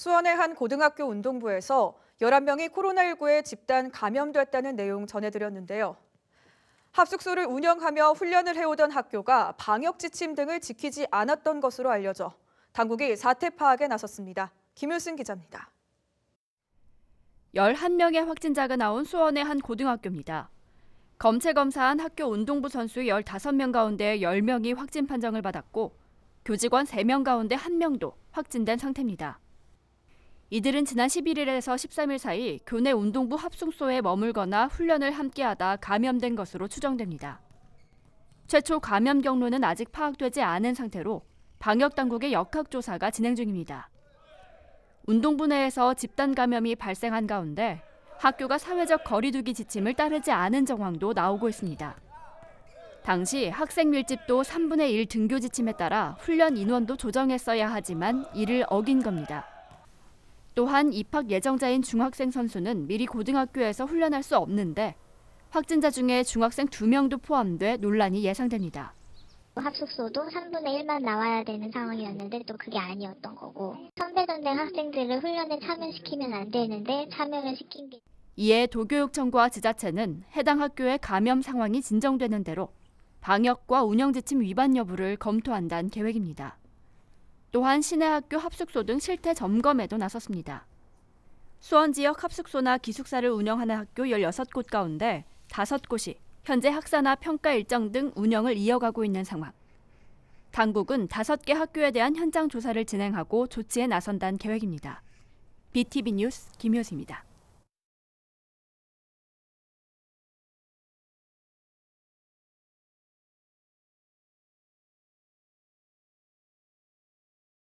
수원의 한 고등학교 운동부에서 11명이 코로나19에 집단 감염됐다는 내용 전해드렸는데요. 합숙소를 운영하며 훈련을 해오던 학교가 방역 지침 등을 지키지 않았던 것으로 알려져 당국이 사태 파악에 나섰습니다. 김효승 기자입니다. 11명의 확진자가 나온 수원의 한 고등학교입니다. 검체 검사한 학교 운동부 선수 15명 가운데 10명이 확진 판정을 받았고 교직원 3명 가운데 1명도 확진된 상태입니다. 이들은 지난 11일에서 13일 사이 교내 운동부 합숙소에 머물거나 훈련을 함께하다 감염된 것으로 추정됩니다. 최초 감염 경로는 아직 파악되지 않은 상태로 방역당국의 역학조사가 진행 중입니다. 운동부 내에서 집단 감염이 발생한 가운데 학교가 사회적 거리두기 지침을 따르지 않은 정황도 나오고 있습니다. 당시 학생 밀집도 3분의 1 등교 지침에 따라 훈련 인원도 조정했어야 하지만 이를 어긴 겁니다. 또한 입학 예정자인 중학생 선수는 미리 고등학교에서 훈련할 수 없는데 확진자 중에 중학생 두명도 포함돼 논란이 예상됩니다. 합숙소도 3분의 1만 나와야 되는 상황이었는데 또 그게 아니었던 거고 선배전된 학생들을 훈련에 참여시키면 안 되는데 참여를 시킨 게 이에 도교육청과 지자체는 해당 학교의 감염 상황이 진정되는 대로 방역과 운영 지침 위반 여부를 검토한다는 계획입니다. 또한 시내 학교 합숙소 등 실태 점검에도 나섰습니다. 수원 지역 합숙소나 기숙사를 운영하는 학교 16곳 가운데 5곳이 현재 학사나 평가 일정 등 운영을 이어가고 있는 상황. 당국은 5개 학교에 대한 현장 조사를 진행하고 조치에 나선다는 계획입니다. BTV 뉴스 김효수입니다.